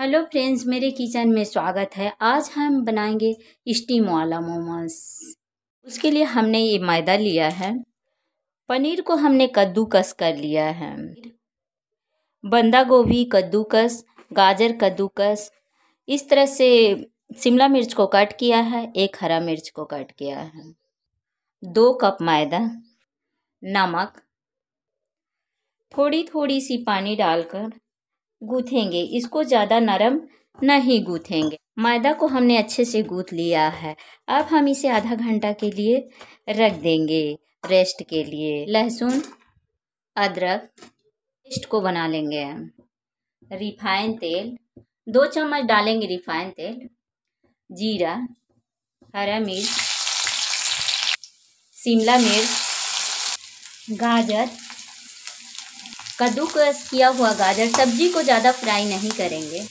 hello friends मेरे kitchen में स्वागत है आज हम बनाएंगे स्टीम वाला मोमोस उसके लिए हमने ये मैदा लिया है पनीर को हमने कद्दूकस कर लिया है बंदा गोभी कद्दूकस गाजर कद्दूकस इस तरह से शिमला मिर्च को कट किया है एक हरा मिर्च को कट किया है दो कप मैदा नमक थोड़ी थोड़ी सी पानी डालकर गूथेंगे इसको ज़्यादा नरम नहीं गूँथेंगे मैदा को हमने अच्छे से गूँथ लिया है अब हम इसे आधा घंटा के लिए रख देंगे रेस्ट के लिए लहसुन अदरक पेस्ट को बना लेंगे हम रिफाइन तेल दो चम्मच डालेंगे रिफाइन तेल जीरा हरा मिर्च शिमला मिर्च गाजर कद्दूकस किया हुआ गाजर सब्जी को ज़्यादा फ्राई नहीं करेंगे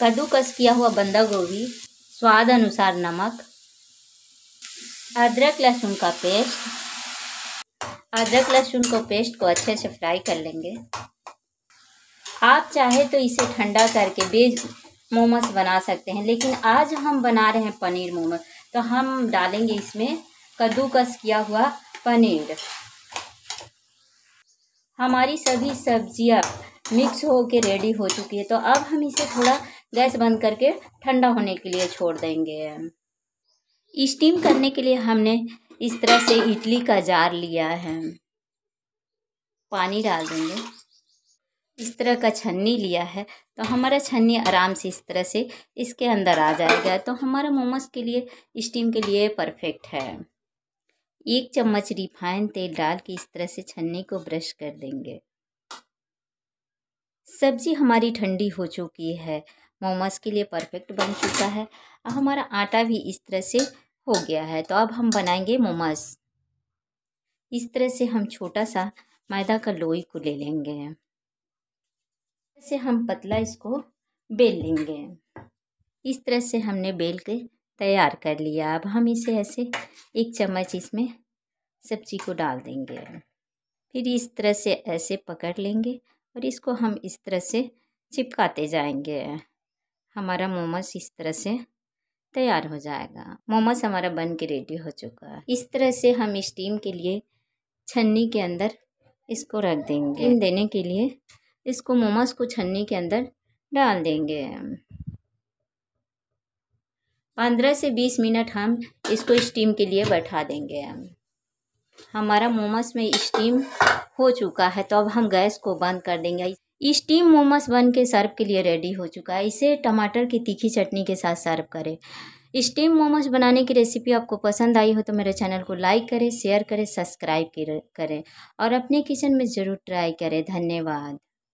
कद्दूकस किया हुआ बंदा गोभी स्वाद अनुसार नमक अदरक लहसुन का पेस्ट अदरक लहसुन को पेस्ट को अच्छे से फ्राई कर लेंगे आप चाहे तो इसे ठंडा करके बेज मोमोस बना सकते हैं लेकिन आज हम बना रहे हैं पनीर मोमोस तो हम डालेंगे इसमें कद्दूकस किया हुआ पनीर हमारी सभी सब्जियाँ मिक्स हो के रेडी हो चुकी है तो अब हम इसे थोड़ा गैस बंद करके ठंडा होने के लिए छोड़ देंगे स्टीम करने के लिए हमने इस तरह से इडली का जार लिया है पानी डाल देंगे इस तरह का छन्नी लिया है तो हमारा छन्नी आराम से इस तरह से इसके अंदर आ जाएगा तो हमारा मोमोज के लिए स्टीम के लिए परफेक्ट है एक चम्मच रिफाइंड तेल डाल के इस तरह से छन्ने को ब्रश कर देंगे सब्जी हमारी ठंडी हो चुकी है मोमोज के लिए परफेक्ट बन चुका है अब हमारा आटा भी इस तरह से हो गया है तो अब हम बनाएंगे मोमोज इस तरह से हम छोटा सा मैदा का लोई को ले लेंगे इस तरह से हम पतला इसको बेल लेंगे इस तरह से हमने बेल के तैयार कर लिया अब हम इसे ऐसे एक चम्मच इसमें सब्जी को डाल देंगे फिर इस तरह से ऐसे पकड़ लेंगे और इसको हम इस तरह से चिपकाते जाएंगे हमारा मोमोस इस तरह से तैयार हो जाएगा मोमोस हमारा बन के रेडी हो चुका है इस तरह से हम स्टीम के लिए छन्नी के अंदर इसको रख देंगे देने के लिए इसको मोमोस को छन्नी के अंदर डाल देंगे पंद्रह से बीस मिनट हम इसको स्टीम के लिए बैठा देंगे हम हमारा मोमोस में स्टीम हो चुका है तो अब हम गैस को बंद कर देंगे स्टीम मोमोस बन के सर्व के लिए रेडी हो चुका है इसे टमाटर की तीखी चटनी के साथ सर्व करें स्टीम मोमोस बनाने की रेसिपी आपको पसंद आई हो तो मेरे चैनल को लाइक करें शेयर करें सब्सक्राइब करें और अपने किचन में ज़रूर ट्राई करें धन्यवाद